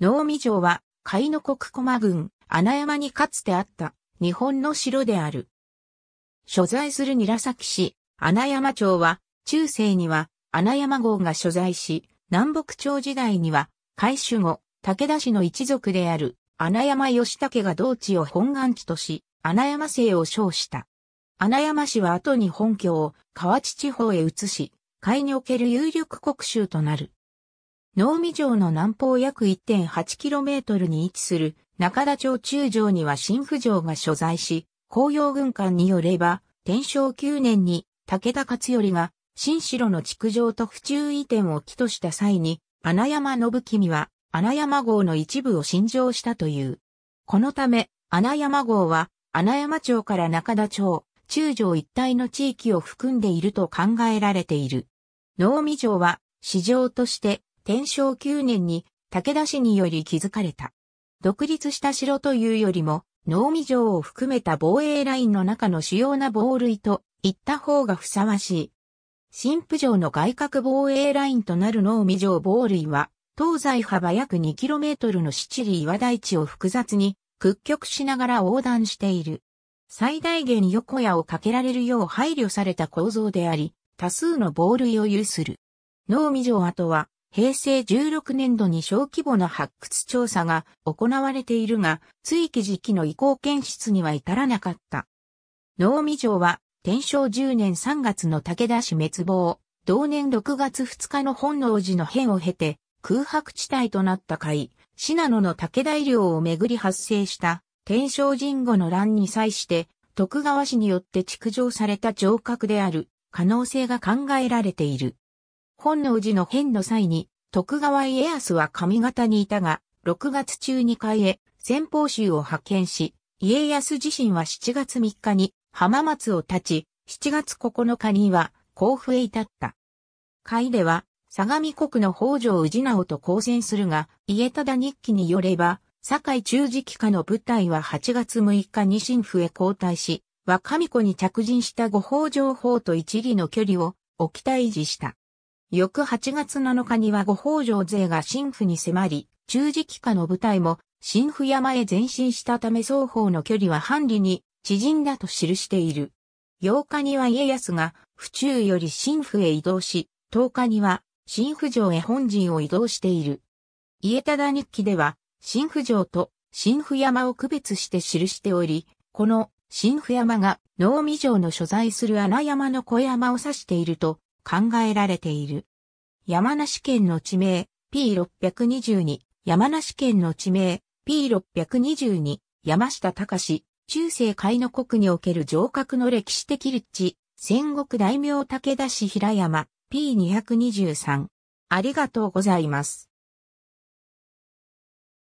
能見城は、甲斐の国駒郡、穴山にかつてあった、日本の城である。所在する韮崎市、穴山町は、中世には、穴山号が所在し、南北朝時代には、海守後、武田氏の一族である、穴山義武が同地を本願地とし、穴山姓を称した。穴山氏は後に本拠を河内地方へ移し、海における有力国衆となる。能美城の南方約 1.8km に位置する中田町中城には新府城が所在し、紅葉軍艦によれば、天正9年に武田勝頼が新城の築城と府中移転を起とした際に、穴山信君は穴山号の一部を新城したという。このため、穴山号は穴山町から中田町、中城一帯の地域を含んでいると考えられている。能美城は市場として天正9年に武田氏により築かれた。独立した城というよりも、能見城を含めた防衛ラインの中の主要な防類と言った方がふさわしい。新婦城の外郭防衛ラインとなる能見城防類は、東西幅約 2km の七里岩台地を複雑に屈曲しながら横断している。最大限横矢をかけられるよう配慮された構造であり、多数の防類を有する。能見城跡は、平成16年度に小規模な発掘調査が行われているが、追記時期の移行検出には至らなかった。能見城は、天正10年3月の武田氏滅亡、同年6月2日の本能寺の変を経て、空白地帯となった会、信濃の武田医療をめぐり発生した天正神後の乱に際して、徳川氏によって築城された城郭である可能性が考えられている。本能寺の変の際に、徳川家康は上方にいたが、6月中に帰え、先方衆を派遣し、家康自身は7月3日に浜松を立ち、7月9日には甲府へ至った。会では、相模国の北条氏直と交戦するが、家忠日記によれば、堺中時期下の部隊は8月6日に新府へ交代し、若上子に着陣した御北条法と一里の距離を置き退治した。翌8月7日には五宝城勢が神父に迫り、中時期下の部隊も神父山へ前進したため双方の距離は半里に縮んだと記している。8日には家康が府中より神父へ移動し、10日には神父城へ本陣を移動している。家忠日記では、神父城と神父山を区別して記しており、この神父山が能見城の所在する穴山の小山を指していると考えられている。山梨県の地名 P622、山梨県の地名 P622、山下隆、中世海の国における城郭の歴史的立地、戦国大名武田氏平山 P223。ありがとうございます。